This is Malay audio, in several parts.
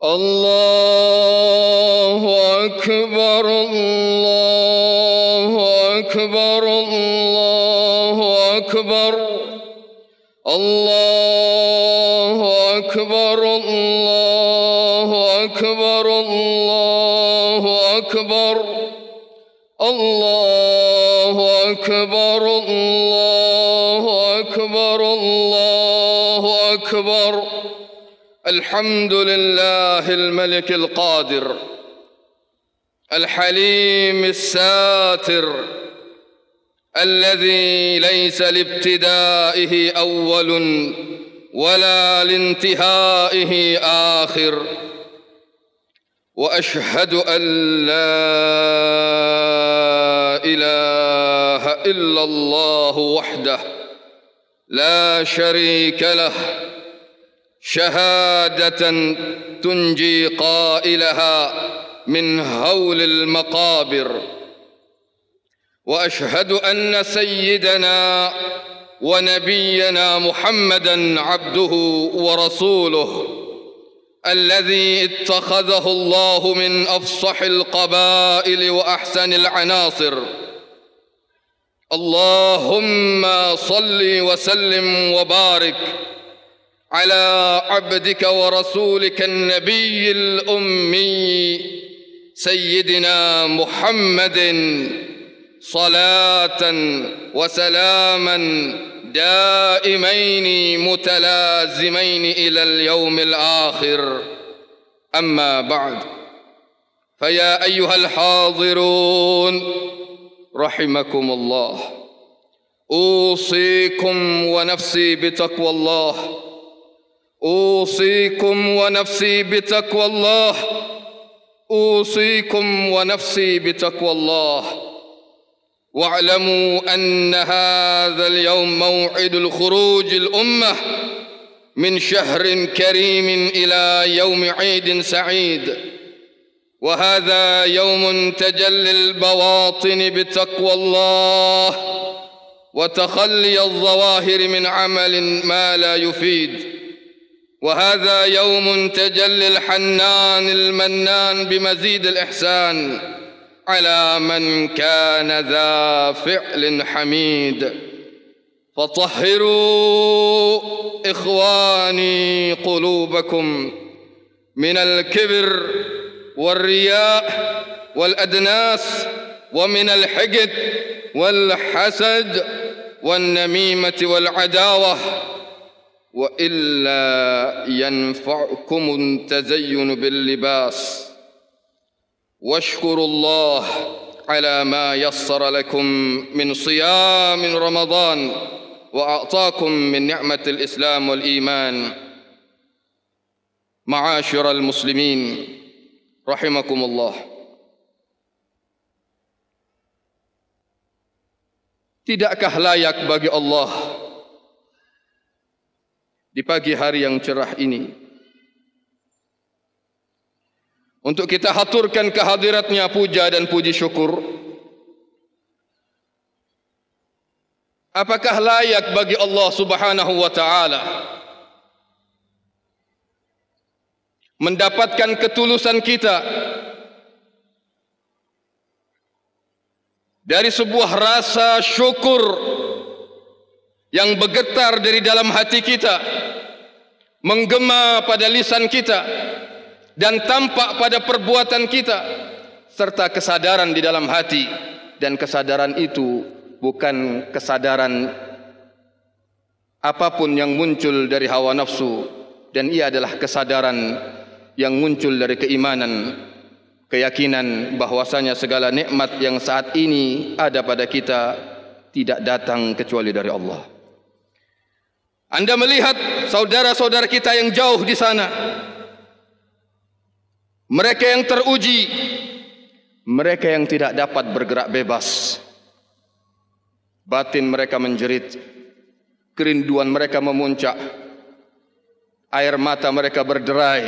Allahu Akbar Allah الحمد لله الملك القادر الحليم الساتر الذي ليس لابتدائه أول ولا لانتهائه آخر وأشهد أن لا إله إلا الله وحده لا شريك له شهاده تنجي قائلها من هول المقابر واشهد ان سيدنا ونبينا محمدا عبده ورسوله الذي اتخذه الله من افصح القبائل واحسن العناصر اللهم صل وسلم وبارك على عبدك ورسولك النبي الأمي سيدنا محمد صلاة وسلاما دائمين متلازمين إلى اليوم الآخر أما بعد فيا أيها الحاضرون رحمكم الله أوصيكم ونفسي بتقوى الله اوصيكم ونفسي بتقوى الله اوصيكم ونفسي بتقوى الله واعلموا ان هذا اليوم موعد الخروج الامه من شهر كريم الى يوم عيد سعيد وهذا يوم تجلي البواطن بتقوى الله وتخلي الظواهر من عمل ما لا يفيد وهذا يوم تجلي الحنان المنان بمزيد الإحسان على من كان ذا فعل حميد فطهروا إخواني قلوبكم من الكبر والرياء والأدناس ومن الحقد والحسد والنميمة والعداوة وإلا ينفعكم التزين باللباس واشكروا الله على ما يسر لكم من صيام رمضان وأعطاكم من نعمة الإسلام والإيمان معاشر المسلمين رحمكم الله Tidakkah layak bagi Allah di pagi hari yang cerah ini. Untuk kita haturkan kehadiratnya puja dan puji syukur. Apakah layak bagi Allah subhanahu wa ta'ala mendapatkan ketulusan kita dari sebuah rasa syukur yang bergetar dari dalam hati kita menggema pada lisan kita dan tampak pada perbuatan kita serta kesadaran di dalam hati dan kesadaran itu bukan kesadaran apapun yang muncul dari hawa nafsu dan ia adalah kesadaran yang muncul dari keimanan keyakinan bahwasanya segala nikmat yang saat ini ada pada kita tidak datang kecuali dari Allah. Anda melihat saudara-saudara kita yang jauh di sana. Mereka yang teruji. Mereka yang tidak dapat bergerak bebas. Batin mereka menjerit. Kerinduan mereka memuncak. Air mata mereka berderai.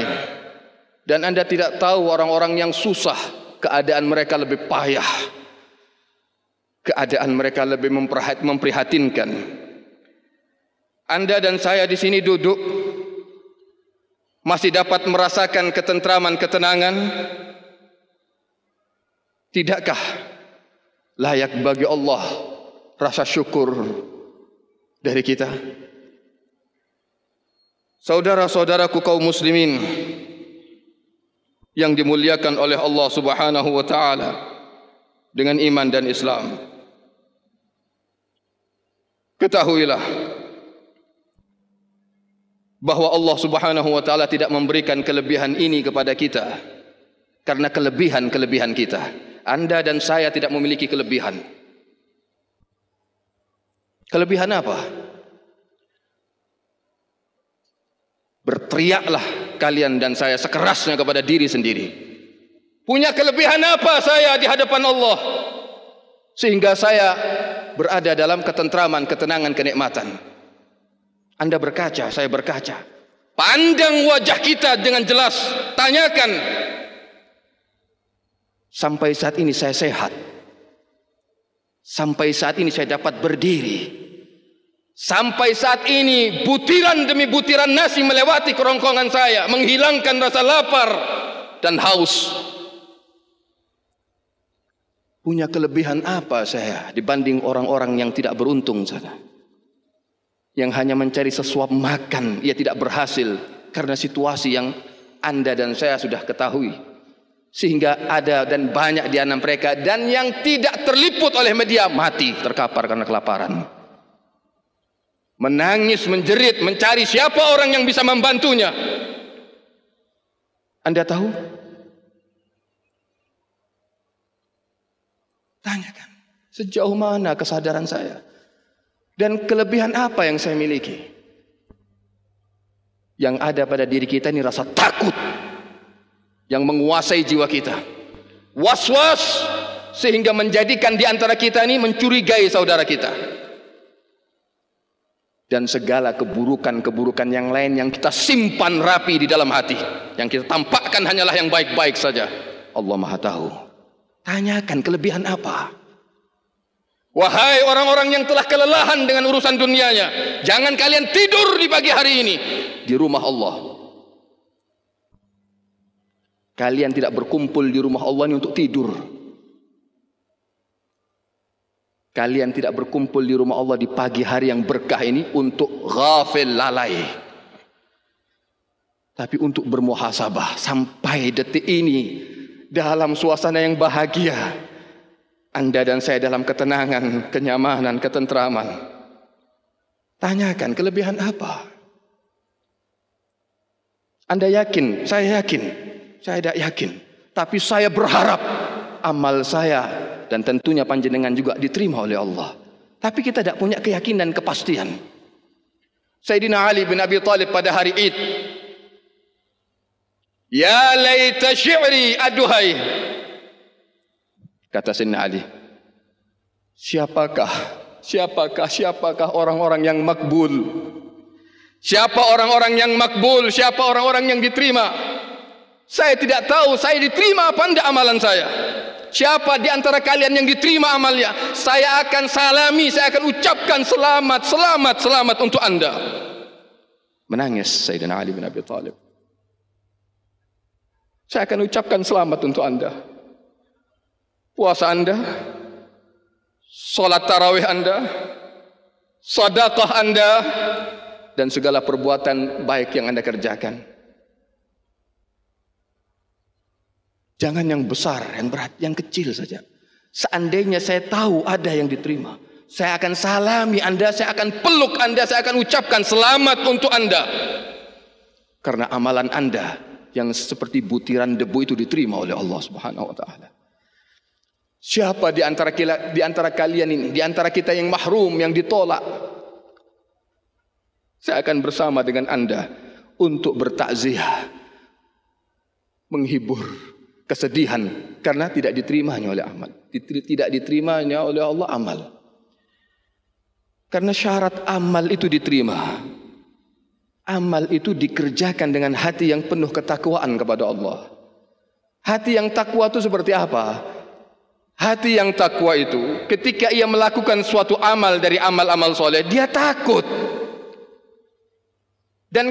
Dan anda tidak tahu orang-orang yang susah. Keadaan mereka lebih payah. Keadaan mereka lebih memprihatinkan. memprihatinkan. Anda dan saya di sini duduk masih dapat merasakan ketentraman, ketenangan. Tidakkah layak bagi Allah rasa syukur dari kita? Saudara-saudaraku kaum muslimin yang dimuliakan oleh Allah Subhanahu wa taala dengan iman dan Islam. Ketahuilah bahwa Allah Subhanahu wa taala tidak memberikan kelebihan ini kepada kita karena kelebihan-kelebihan kita. Anda dan saya tidak memiliki kelebihan. Kelebihan apa? Berteriaklah kalian dan saya sekerasnya kepada diri sendiri. Punya kelebihan apa saya di hadapan Allah? Sehingga saya berada dalam ketentraman, ketenangan, kenikmatan. Anda berkaca, saya berkaca. Pandang wajah kita dengan jelas. Tanyakan. Sampai saat ini saya sehat. Sampai saat ini saya dapat berdiri. Sampai saat ini butiran demi butiran nasi melewati kerongkongan saya. Menghilangkan rasa lapar dan haus. Punya kelebihan apa saya dibanding orang-orang yang tidak beruntung sana? yang hanya mencari sesuap makan, ia tidak berhasil karena situasi yang Anda dan saya sudah ketahui. Sehingga ada dan banyak di antara mereka dan yang tidak terliput oleh media mati terkapar karena kelaparan. Menangis, menjerit, mencari siapa orang yang bisa membantunya. Anda tahu? Tanyakan, sejauh mana kesadaran saya? dan kelebihan apa yang saya miliki yang ada pada diri kita ini rasa takut yang menguasai jiwa kita was-was sehingga menjadikan di antara kita ini mencurigai saudara kita dan segala keburukan-keburukan yang lain yang kita simpan rapi di dalam hati yang kita tampakkan hanyalah yang baik-baik saja Allah Maha tahu tanyakan kelebihan apa Wahai orang-orang yang telah kelelahan dengan urusan dunianya, jangan kalian tidur di pagi hari ini di rumah Allah. Kalian tidak berkumpul di rumah Allah ini untuk tidur. Kalian tidak berkumpul di rumah Allah di pagi hari yang berkah ini untuk ghafil lalai. Tapi untuk bermuhasabah sampai detik ini dalam suasana yang bahagia. Bahagia. Anda dan saya dalam ketenangan, kenyamanan, ketentraman. Tanyakan kelebihan apa? Anda yakin? Saya yakin. Saya tidak yakin. Tapi saya berharap amal saya dan tentunya panjenengan juga diterima oleh Allah. Tapi kita tidak punya keyakinan dan kepastian. Sayyidina Ali bin Abi Talib pada hari Id. Ya layta syi'ri aduhai kata Sayyidina Ali. Siapakah, siapakah, siapakah orang-orang yang makbul? Siapa orang-orang yang makbul? Siapa orang-orang yang diterima? Saya tidak tahu saya diterima apa tidak amalan saya. Siapa di antara kalian yang diterima amalnya? Saya akan salami, saya akan ucapkan selamat, selamat, selamat untuk anda. Menangis Sayyidina Ali bin Abi Talib. Saya akan ucapkan selamat untuk anda puasa anda, solat tarawih anda, sadaqah anda, dan segala perbuatan baik yang anda kerjakan. Jangan yang besar, yang berat, yang kecil saja. Seandainya saya tahu ada yang diterima, saya akan salami anda, saya akan peluk anda, saya akan ucapkan selamat untuk anda. Karena amalan anda yang seperti butiran debu itu diterima oleh Allah Subhanahu wa taala. Siapa di antara kila di antara kalian ini, di antara kita yang mahrum yang ditolak? Saya akan bersama dengan Anda untuk bertakziah menghibur kesedihan karena tidak diterimanya oleh amal. Tidak diterimanya oleh Allah amal. Karena syarat amal itu diterima. Amal itu dikerjakan dengan hati yang penuh ketakwaan kepada Allah. Hati yang takwa itu seperti apa? hati yang takwa itu ketika ia melakukan suatu amal dari amal-amal soleh dia takut dan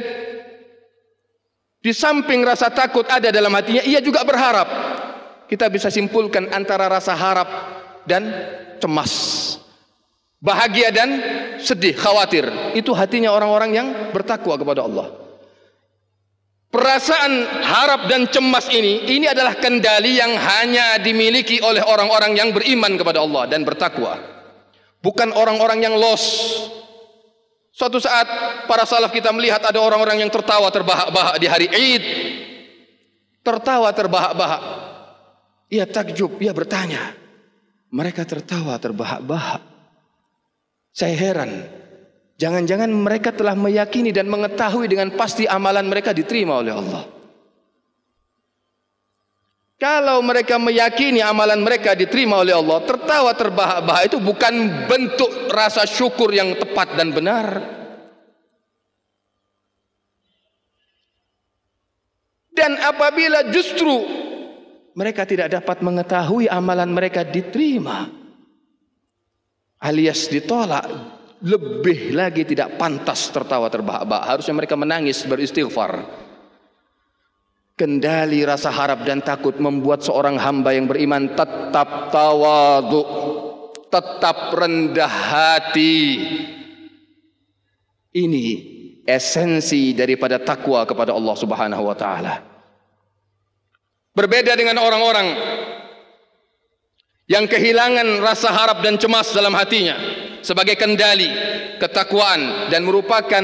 di samping rasa takut ada dalam hatinya ia juga berharap kita bisa simpulkan antara rasa harap dan cemas bahagia dan sedih khawatir itu hatinya orang-orang yang bertakwa kepada Allah Perasaan harap dan cemas ini, ini adalah kendali yang hanya dimiliki oleh orang-orang yang beriman kepada Allah dan bertakwa. Bukan orang-orang yang los. Suatu saat para salaf kita melihat ada orang-orang yang tertawa terbahak-bahak di hari Id. Tertawa terbahak-bahak. Ia takjub, ia bertanya. Mereka tertawa terbahak-bahak. Saya heran, Jangan-jangan mereka telah meyakini dan mengetahui dengan pasti amalan mereka diterima oleh Allah. Kalau mereka meyakini amalan mereka diterima oleh Allah, tertawa terbahak-bahak itu bukan bentuk rasa syukur yang tepat dan benar. Dan apabila justru mereka tidak dapat mengetahui amalan mereka diterima alias ditolak, lebih lagi tidak pantas tertawa terbahak-bahak. Harusnya mereka menangis beristighfar. Kendali rasa harap dan takut membuat seorang hamba yang beriman tetap tawadu, tetap rendah hati. Ini esensi daripada takwa kepada Allah Subhanahu wa taala. Berbeda dengan orang-orang yang kehilangan rasa harap dan cemas dalam hatinya sebagai kendali ketakwaan dan merupakan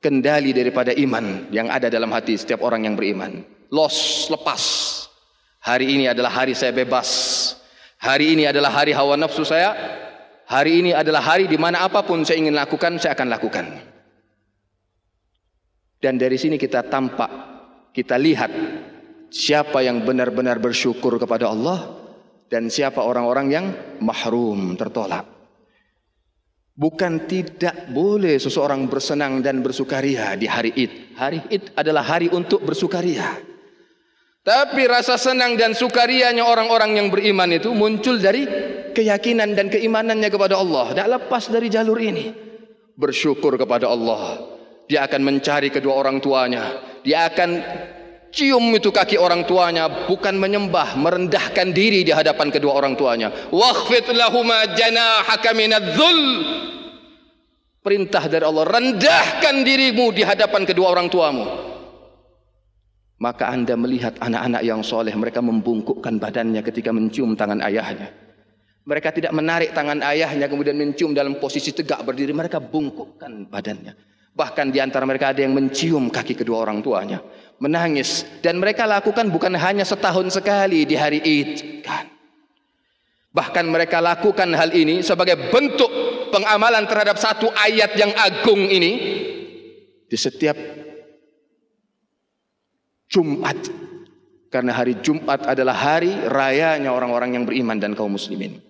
kendali daripada iman yang ada dalam hati setiap orang yang beriman. Los, lepas. Hari ini adalah hari saya bebas. Hari ini adalah hari hawa nafsu saya. Hari ini adalah hari di mana apapun saya ingin lakukan, saya akan lakukan. Dan dari sini kita tampak, kita lihat siapa yang benar-benar bersyukur kepada Allah dan siapa orang-orang yang mahrum tertolak. Bukan tidak boleh seseorang bersenang dan bersukaria di hari Id. Hari Id adalah hari untuk bersukaria. Tapi rasa senang dan sukarianya orang-orang yang beriman itu muncul dari keyakinan dan keimanannya kepada Allah. Tak lepas dari jalur ini. Bersyukur kepada Allah. Dia akan mencari kedua orang tuanya. Dia akan cium itu kaki orang tuanya bukan menyembah merendahkan diri di hadapan kedua orang tuanya wakhfit lahuma janahaka minadzul perintah dari Allah rendahkan dirimu di hadapan kedua orang tuamu maka anda melihat anak-anak yang soleh mereka membungkukkan badannya ketika mencium tangan ayahnya mereka tidak menarik tangan ayahnya kemudian mencium dalam posisi tegak berdiri mereka bungkukkan badannya bahkan di antara mereka ada yang mencium kaki kedua orang tuanya menangis dan mereka lakukan bukan hanya setahun sekali di hari Id kan bahkan mereka lakukan hal ini sebagai bentuk pengamalan terhadap satu ayat yang agung ini di setiap Jumat karena hari Jumat adalah hari rayanya orang-orang yang beriman dan kaum muslimin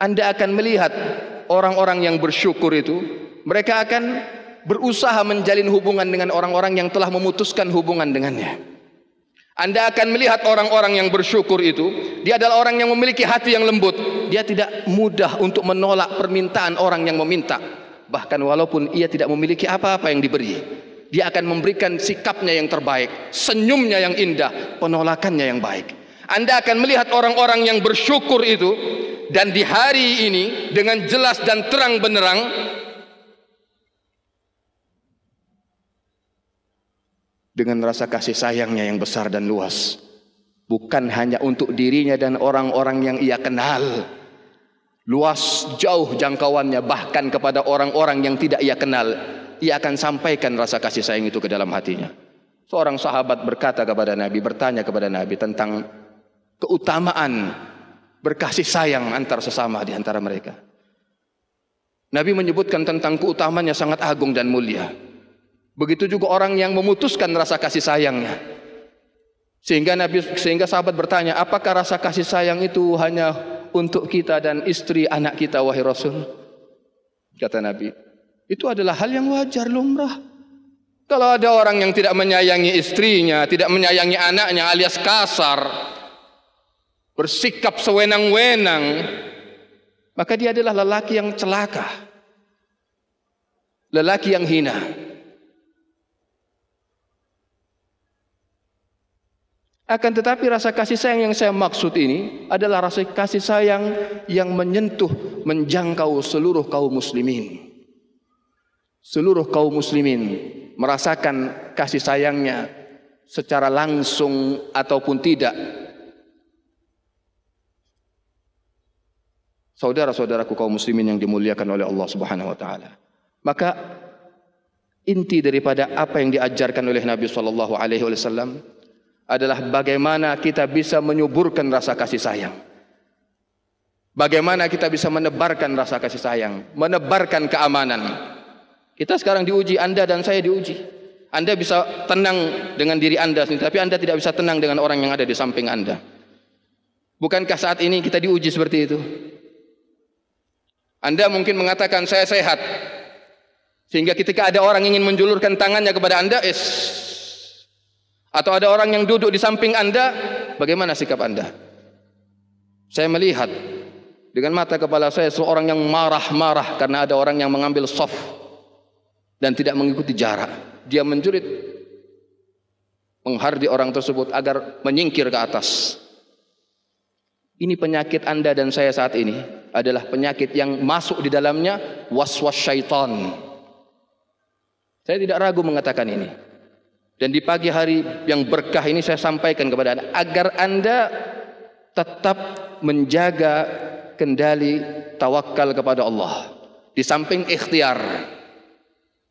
Anda akan melihat orang-orang yang bersyukur itu mereka akan berusaha menjalin hubungan dengan orang-orang yang telah memutuskan hubungan dengannya. Anda akan melihat orang-orang yang bersyukur itu, dia adalah orang yang memiliki hati yang lembut. Dia tidak mudah untuk menolak permintaan orang yang meminta, bahkan walaupun ia tidak memiliki apa-apa yang diberi. Dia akan memberikan sikapnya yang terbaik, senyumnya yang indah, penolakannya yang baik. Anda akan melihat orang-orang yang bersyukur itu dan di hari ini dengan jelas dan terang benerang dengan rasa kasih sayangnya yang besar dan luas. Bukan hanya untuk dirinya dan orang-orang yang ia kenal. Luas jauh jangkauannya bahkan kepada orang-orang yang tidak ia kenal. Ia akan sampaikan rasa kasih sayang itu ke dalam hatinya. Seorang sahabat berkata kepada Nabi, bertanya kepada Nabi tentang keutamaan berkasih sayang antar sesama di antara mereka. Nabi menyebutkan tentang keutamanya sangat agung dan mulia. Begitu juga orang yang memutuskan rasa kasih sayangnya. Sehingga Nabi sehingga sahabat bertanya, "Apakah rasa kasih sayang itu hanya untuk kita dan istri anak kita wahai Rasul?" Kata Nabi, "Itu adalah hal yang wajar lumrah. Kalau ada orang yang tidak menyayangi istrinya, tidak menyayangi anaknya alias kasar, bersikap sewenang-wenang, maka dia adalah lelaki yang celaka. Lelaki yang hina." Akan tetapi rasa kasih sayang yang saya maksud ini adalah rasa kasih sayang yang menyentuh, menjangkau seluruh kaum muslimin. Seluruh kaum muslimin merasakan kasih sayangnya secara langsung ataupun tidak. Saudara-saudaraku kaum muslimin yang dimuliakan oleh Allah Subhanahu wa taala. Maka inti daripada apa yang diajarkan oleh Nabi sallallahu alaihi wasallam adalah bagaimana kita bisa menyuburkan rasa kasih sayang. Bagaimana kita bisa menebarkan rasa kasih sayang, menebarkan keamanan. Kita sekarang diuji, Anda dan saya diuji. Anda bisa tenang dengan diri Anda sendiri, tapi Anda tidak bisa tenang dengan orang yang ada di samping Anda. Bukankah saat ini kita diuji seperti itu? Anda mungkin mengatakan saya sehat. Sehingga ketika ada orang ingin menjulurkan tangannya kepada Anda, es atau ada orang yang duduk di samping anda, bagaimana sikap anda? Saya melihat dengan mata kepala saya seorang yang marah-marah karena ada orang yang mengambil soft dan tidak mengikuti jarak. Dia menjurit menghardi orang tersebut agar menyingkir ke atas. Ini penyakit anda dan saya saat ini adalah penyakit yang masuk di dalamnya was-was syaitan. Saya tidak ragu mengatakan ini. Dan di pagi hari yang berkah ini saya sampaikan kepada anda. Agar anda tetap menjaga kendali tawakal kepada Allah. Di samping ikhtiar.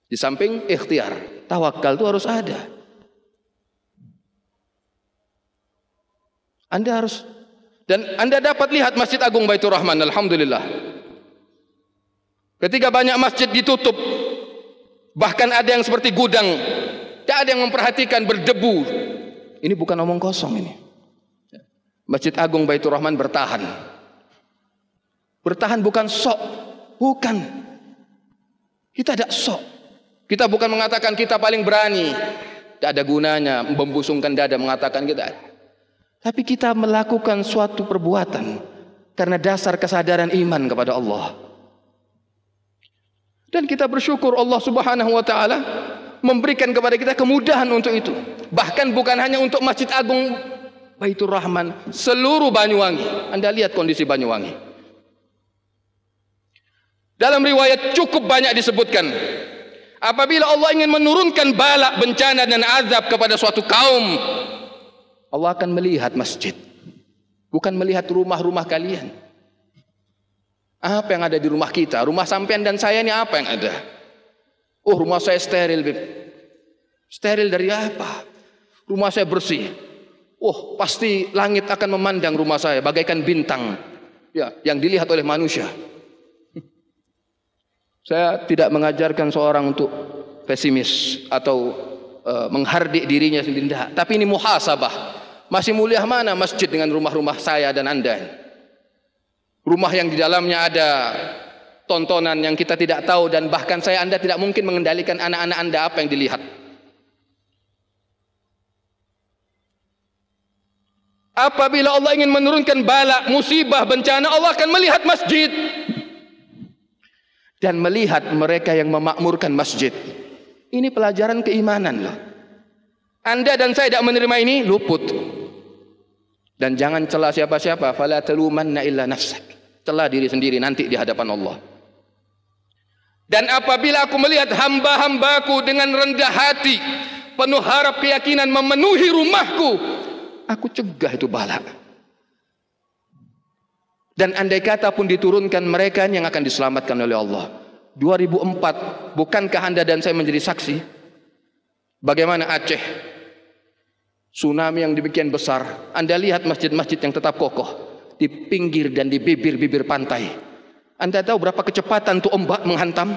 Di samping ikhtiar. Tawakal itu harus ada. Anda harus dan Anda dapat lihat Masjid Agung Baitur Rahman alhamdulillah. Ketika banyak masjid ditutup bahkan ada yang seperti gudang ada yang memperhatikan berdebu. Ini bukan omong kosong ini. Masjid Agung Baitur Rahman bertahan. Bertahan bukan sok. Bukan. Kita tidak sok. Kita bukan mengatakan kita paling berani. Tidak ada gunanya membusungkan dada mengatakan kita. Tapi kita melakukan suatu perbuatan. Karena dasar kesadaran iman kepada Allah. Dan kita bersyukur Allah subhanahu wa ta'ala. Dan kita bersyukur Allah subhanahu wa ta'ala memberikan kepada kita kemudahan untuk itu. Bahkan bukan hanya untuk Masjid Agung Baitul Rahman, seluruh Banyuwangi. Anda lihat kondisi Banyuwangi. Dalam riwayat cukup banyak disebutkan. Apabila Allah ingin menurunkan balak, bencana dan azab kepada suatu kaum. Allah akan melihat masjid. Bukan melihat rumah-rumah kalian. Apa yang ada di rumah kita? Rumah sampean dan saya ini Apa yang ada? Oh rumah saya steril, Beb. Steril dari apa? Rumah saya bersih. Oh pasti langit akan memandang rumah saya bagaikan bintang ya, yang dilihat oleh manusia. Saya tidak mengajarkan seorang untuk pesimis atau uh, menghardik dirinya sendiri. Tapi ini muhasabah. Masih mulia mana masjid dengan rumah-rumah saya dan anda? Rumah yang di dalamnya ada tontonan yang kita tidak tahu dan bahkan saya anda tidak mungkin mengendalikan anak-anak anda apa yang dilihat. Apabila Allah ingin menurunkan balak, musibah, bencana, Allah akan melihat masjid. Dan melihat mereka yang memakmurkan masjid. Ini pelajaran keimanan loh. Anda dan saya tidak menerima ini, luput. Dan jangan celah siapa-siapa. Fala illa nafsak. Celah diri sendiri nanti di hadapan Allah. Dan apabila aku melihat hamba-hambaku dengan rendah hati, penuh harap keyakinan memenuhi rumahku, aku cegah itu balak. Dan andai kata pun diturunkan mereka yang akan diselamatkan oleh Allah. 2004, bukankah anda dan saya menjadi saksi? Bagaimana Aceh? Tsunami yang demikian besar. Anda lihat masjid-masjid yang tetap kokoh. Di pinggir dan di bibir-bibir pantai. Pantai. Anda tahu berapa kecepatan tu ombak menghantam?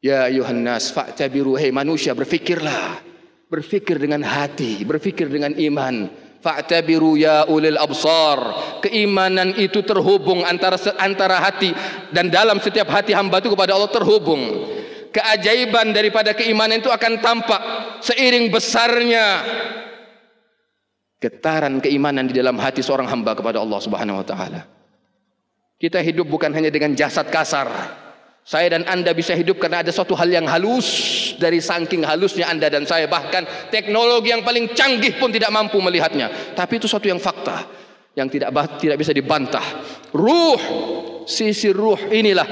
Ya Yohanes, fakta biru, hey manusia berfikirlah. Berfikir dengan hati, berfikir dengan iman. Fakta biru ya ulil absar. Keimanan itu terhubung antara antara hati dan dalam setiap hati hamba itu kepada Allah terhubung. Keajaiban daripada keimanan itu akan tampak seiring besarnya getaran keimanan di dalam hati seorang hamba kepada Allah Subhanahu wa taala. Kita hidup bukan hanya dengan jasad kasar. Saya dan anda bisa hidup karena ada suatu hal yang halus dari saking halusnya anda dan saya. Bahkan teknologi yang paling canggih pun tidak mampu melihatnya. Tapi itu suatu yang fakta yang tidak tidak bisa dibantah. Ruh, sisi ruh inilah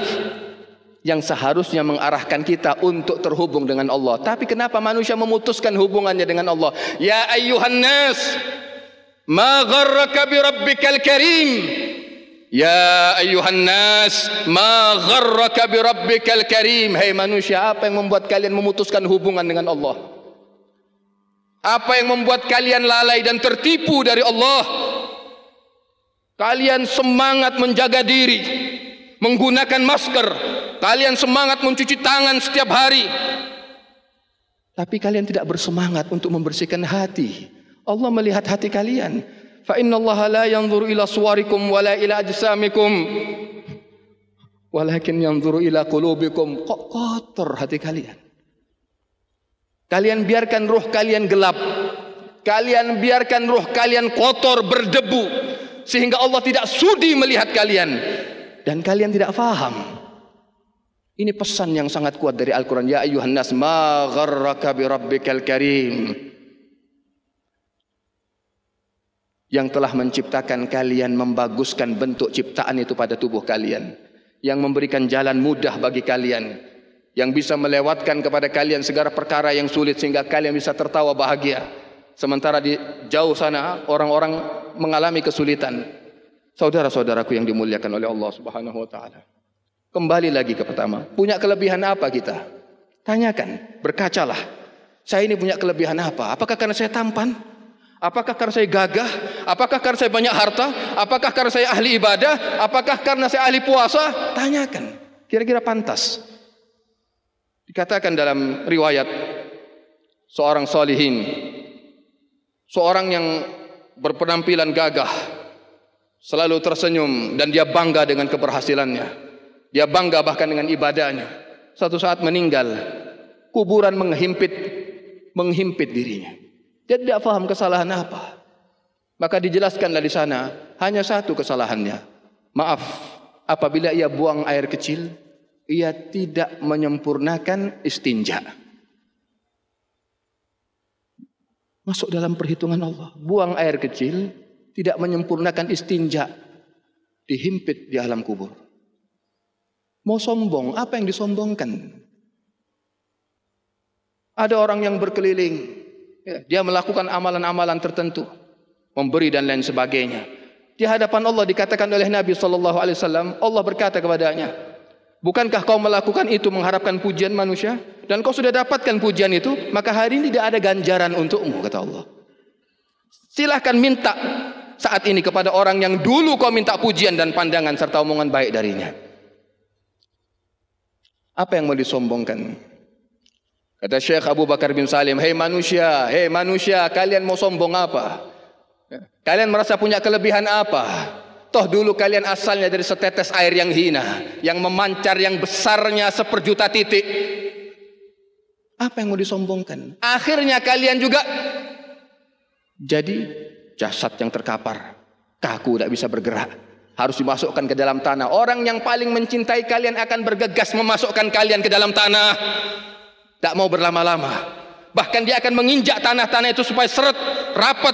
yang seharusnya mengarahkan kita untuk terhubung dengan Allah. Tapi kenapa manusia memutuskan hubungannya dengan Allah? Ya ayuhan nas, ma gharraka bi rabbikal karim. يا أيها الناس ما غرك بربك الكريم هاي منوشيا apa yang membuat kalian memutuskan hubungan dengan Allah apa yang membuat kalian lalai dan tertipu dari Allah kalian semangat menjaga diri menggunakan masker kalian semangat mencuci tangan setiap hari tapi kalian tidak bersemangat untuk membersihkan hati Allah melihat hati kalian. فإن الله لا ينظر إلى صوركم ولا إلى أجسامكم ولكن ينظر إلى قلوبكم kok kotor hati kalian kalian biarkan ruh kalian gelap kalian biarkan ruh kalian kotor berdebu sehingga Allah tidak sudi melihat kalian dan kalian tidak faham ini pesan yang sangat kuat dari Al-Quran ya ayuhannas ma gharraka Rabbikal karim yang telah menciptakan kalian membaguskan bentuk ciptaan itu pada tubuh kalian yang memberikan jalan mudah bagi kalian yang bisa melewatkan kepada kalian segala perkara yang sulit sehingga kalian bisa tertawa bahagia sementara di jauh sana orang-orang mengalami kesulitan saudara-saudaraku yang dimuliakan oleh Allah Subhanahu wa taala kembali lagi ke pertama punya kelebihan apa kita tanyakan berkacalah saya ini punya kelebihan apa apakah karena saya tampan Apakah karena saya gagah? Apakah karena saya banyak harta? Apakah karena saya ahli ibadah? Apakah karena saya ahli puasa? Tanyakan. Kira-kira pantas. Dikatakan dalam riwayat seorang salihin. Seorang yang berpenampilan gagah. Selalu tersenyum dan dia bangga dengan keberhasilannya. Dia bangga bahkan dengan ibadahnya. Satu saat meninggal, kuburan menghimpit menghimpit dirinya. Dia tidak faham kesalahan apa. Maka dijelaskanlah di sana, hanya satu kesalahannya. Maaf, apabila ia buang air kecil, ia tidak menyempurnakan istinja. Masuk dalam perhitungan Allah. Buang air kecil, tidak menyempurnakan istinja. Dihimpit di alam kubur. Mau sombong, apa yang disombongkan? Ada orang yang berkeliling, Ya. Dia melakukan amalan-amalan tertentu, memberi dan lain sebagainya. Di hadapan Allah dikatakan oleh Nabi saw. Allah berkata kepadanya, "Bukankah kau melakukan itu mengharapkan pujian manusia dan kau sudah dapatkan pujian itu, maka hari ini tidak ada ganjaran untukmu," kata Allah. Silakan minta saat ini kepada orang yang dulu kau minta pujian dan pandangan serta omongan baik darinya. Apa yang mau disombongkan? Kata Syekh Abu Bakar bin Salim, hei manusia, hei manusia, kalian mau sombong apa? Kalian merasa punya kelebihan apa? Toh dulu kalian asalnya dari setetes air yang hina, yang memancar yang besarnya seperjuta titik. Apa yang mau disombongkan? Akhirnya kalian juga jadi jasad yang terkapar. Kaku tidak bisa bergerak. Harus dimasukkan ke dalam tanah. Orang yang paling mencintai kalian akan bergegas memasukkan kalian ke dalam tanah. Tidak mau berlama-lama. Bahkan dia akan menginjak tanah-tanah itu supaya seret, rapat.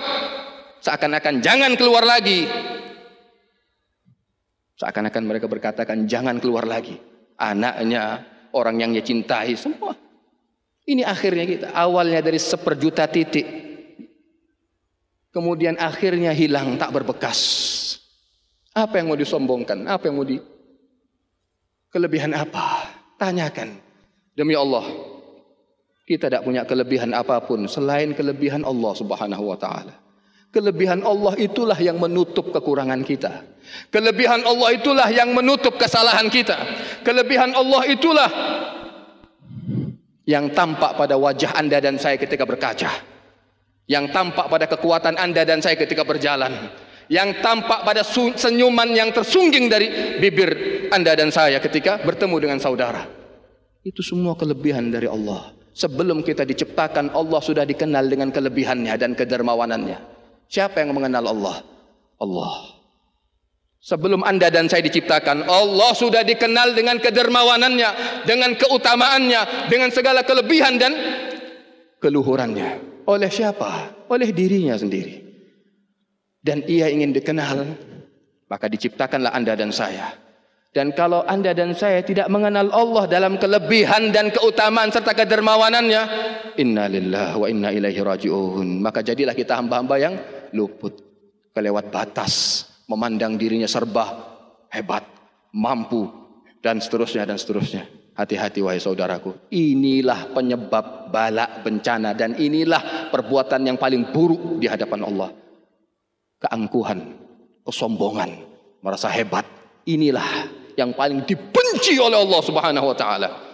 Seakan-akan jangan keluar lagi. Seakan-akan mereka berkatakan jangan keluar lagi. Anaknya, orang yang dia cintai, semua. Ini akhirnya kita. Awalnya dari seperjuta titik. Kemudian akhirnya hilang tak berbekas. Apa yang mau disombongkan? Apa yang mau di... Kelebihan apa? Tanyakan. Demi Allah. Kita tak punya kelebihan apapun selain kelebihan Allah Subhanahu wa taala. Kelebihan Allah itulah yang menutup kekurangan kita. Kelebihan Allah itulah yang menutup kesalahan kita. Kelebihan Allah itulah yang tampak pada wajah Anda dan saya ketika berkaca. Yang tampak pada kekuatan Anda dan saya ketika berjalan. Yang tampak pada senyuman yang tersungging dari bibir Anda dan saya ketika bertemu dengan saudara. Itu semua kelebihan dari Allah. Sebelum kita diciptakan Allah sudah dikenal dengan kelebihannya dan kedermawanannya. Siapa yang mengenal Allah? Allah. Sebelum anda dan saya diciptakan Allah sudah dikenal dengan kedermawanannya Dengan keutamaannya Dengan segala kelebihan dan Keluhurannya Oleh siapa? Oleh dirinya sendiri Dan ia ingin dikenal Maka diciptakanlah anda dan saya dan kalau anda dan saya tidak mengenal Allah dalam kelebihan dan keutamaan serta kedermawanannya. Inna lillah wa inna ilaihi raji'un. Maka jadilah kita hamba-hamba yang luput. Kelewat batas. Memandang dirinya serba hebat. Mampu. Dan seterusnya dan seterusnya. Hati-hati wahai saudaraku. Inilah penyebab balak bencana. Dan inilah perbuatan yang paling buruk di hadapan Allah. Keangkuhan. Kesombongan. Merasa hebat. Inilah yang paling dibenci oleh Allah Subhanahu wa taala.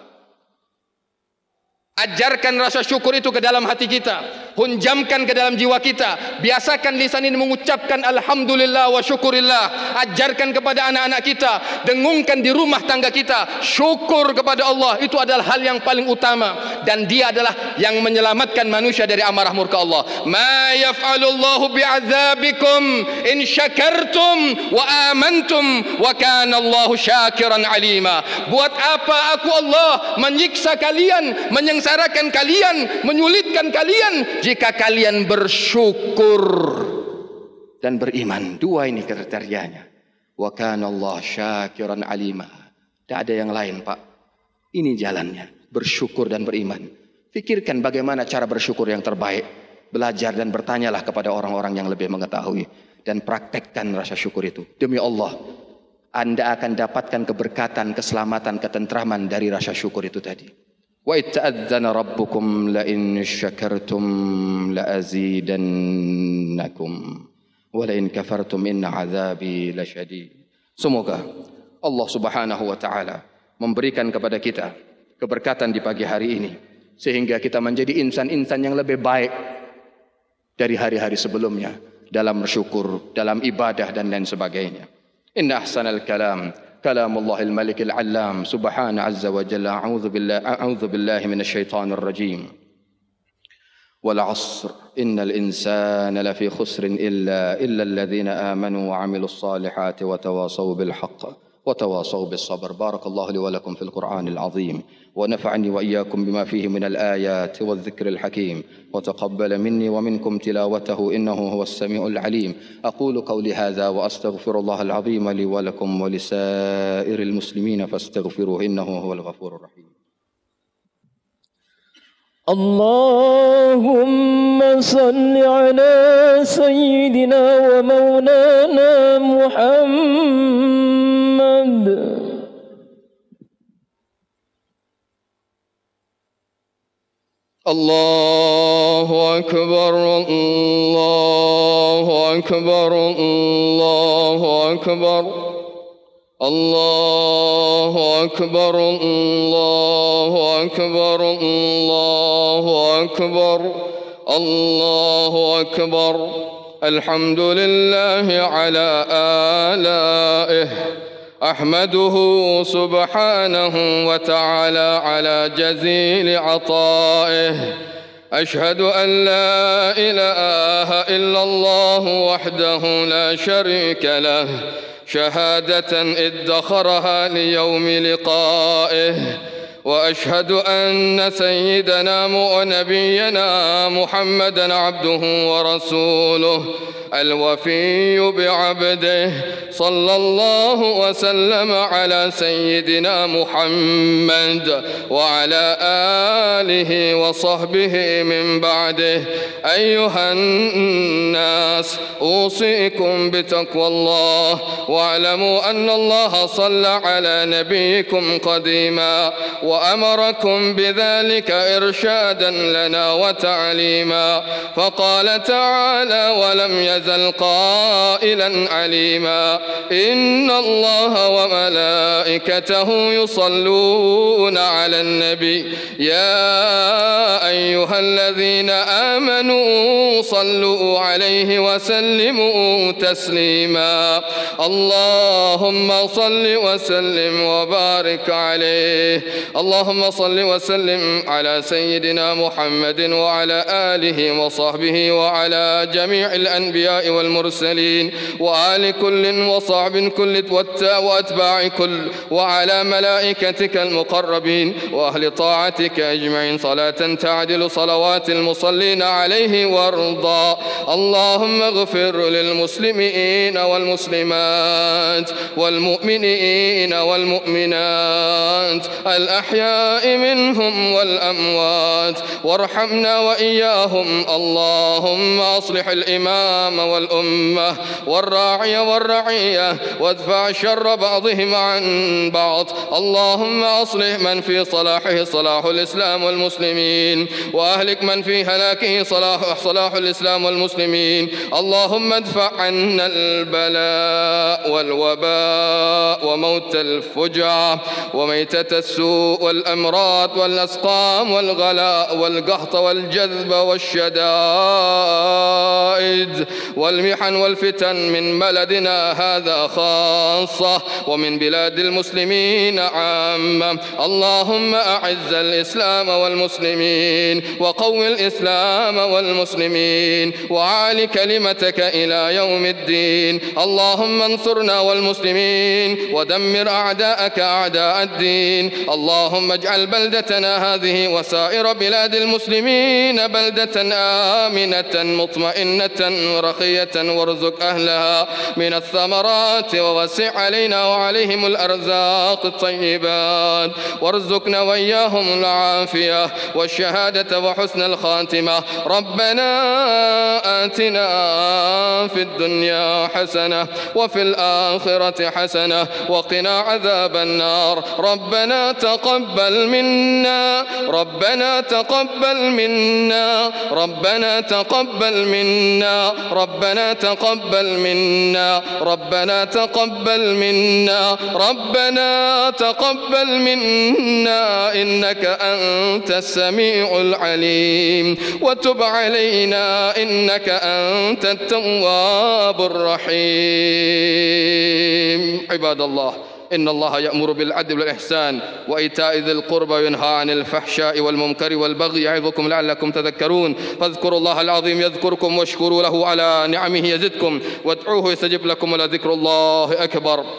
Ajarkan rasa syukur itu ke dalam hati kita. Hunjamkan ke dalam jiwa kita. Biasakan lisan ini mengucapkan Alhamdulillah wa syukurillah. Ajarkan kepada anak-anak kita. Dengungkan di rumah tangga kita. Syukur kepada Allah. Itu adalah hal yang paling utama. Dan dia adalah yang menyelamatkan manusia dari amarah murka Allah. Ma yaf'alullahu bi'azabikum in syakartum wa amantum wa kana Allahu syakiran alima. Buat apa aku Allah menyiksa kalian, menyengsa menyengsarakan kalian, menyulitkan kalian jika kalian bersyukur dan beriman. Dua ini kriterianya. Wa kana Allah syakiran alima. Tak ada yang lain, Pak. Ini jalannya, bersyukur dan beriman. Pikirkan bagaimana cara bersyukur yang terbaik. Belajar dan bertanyalah kepada orang-orang yang lebih mengetahui dan praktekkan rasa syukur itu. Demi Allah, Anda akan dapatkan keberkatan, keselamatan, ketentraman dari rasa syukur itu tadi. وإتأذن ربكم لئن شكرتم لأزيدنكم ولئن كفرتم إن عذابي لشديد Semoga Allah Subhanahu wa taala memberikan kepada kita keberkatan di pagi hari ini sehingga kita menjadi insan-insan yang lebih baik dari hari-hari sebelumnya dalam bersyukur, dalam ibadah dan lain sebagainya. Inna ahsanal kalam كلام الله الملك العلام سبحانه عز وجل أعوذ بالله, أعوذ بالله من الشيطان الرجيم والعصر إن الإنسان لفي خسر إلا إلا الذين آمنوا وعملوا الصالحات وتواصوا بالحق وتواصوا بالصبر بارك الله لي ولكم في القرآن العظيم ونفعني وإياكم بما فيه من الآيات والذكر الحكيم وتقبل مني ومنكم تلاوته إنه هو السميع العليم أقول قولي هذا وأستغفر الله العظيم لي ولكم ولسائر المسلمين فاستغفروه إنه هو الغفور الرحيم اللهم صل على سيدنا ومولانا محمد الله أكبر الله أكبر الله أكبر الله أكبر الله أكبر الله الله أكبر الله أكبر الحمد لله على آلائه أحمده سبحانه وتعالى على جزيل عطائه أشهد أن لا إله إلا الله وحده لا شريك له شهادة ادخرها ليوم لقائه وأشهد أن سيدنا ونبينا محمدا عبده ورسوله الوفي بعبده صلى الله وسلم على سيدنا محمد وعلى آله وصحبه من بعده أيها الناس أوصيكم بتقوى الله واعلموا أن الله صلى على نبيكم قديما وأمركم بذلك إرشادا لنا وتعليما فقال تعالى ولم يزل قائلا عليما إن الله وملائكته يصلون على النبي يا أيها الذين آمنوا صلوا عليه وسلموا تسليما اللهم صل وسلم وبارك عليه اللهم صل وسلم على سيدنا محمد وعلى آله وصحبه وعلى جميع الأنبياء والمرسلين وآل كل وصحب كل وأتباع كل وعلى ملائكتك المقربين وأهل طاعتك أجمعين صلاة تعدل صلوات المصلين عليه وارضى اللهم اغفر للمسلمين والمسلمات والمؤمنين والمؤمنات الأحياء الأحياء منهم والأموات وارحمنا وإياهم اللهم أصلح الإمام والأمة والراعي والرعية وادفع شر بعضهم عن بعض اللهم أصلح من في صلاحه صلاح الإسلام والمسلمين وأهلك من في هلاكه صلاح, صلاح الإسلام والمسلمين اللهم ادفع عنا البلاء والوباء وموت الفجعة وميتة السوء والأمراض والأسقام والغلاء والقحط والجذب والشدائد والمحن والفتن من بلدنا هذا خاصة ومن بلاد المسلمين عامة اللهم أعز الإسلام والمسلمين وقو الإسلام والمسلمين وعال كلمتك إلى يوم الدين اللهم انصرنا والمسلمين ودمر أعداءك أعداء الدين اللهم اللهم اجعل بلدتنا هذه وسائر بلاد المسلمين بلدة آمنة مطمئنة رخية وارزق أهلها من الثمرات ووسع علينا وعليهم الأرزاق الطيبات وارزقنا وإياهم العافية والشهادة وحسن الخاتمة ربنا آتنا في الدنيا حسنة وفي الآخرة حسنة وقنا عذاب النار ربنا تقبل تقبل منا ربنا تقبل منا ربنا تقبل منا ربنا تقبل منا ربنا تقبل منا ربنا تقبل منا إنك أنت السميع العليم وتب علينا إنك أنت التواب الرحيم عباد الله إن الله يأمر بالعدل والإحسان وإيتاء ذي القربى وينهى عن الفحشاء والمنكر والبغي يعظكم لعلكم تذكرون فاذكروا الله العظيم يذكركم واشكروا له على نعمه يزدكم وادعوه يستجب لكم ولذكر الله أكبر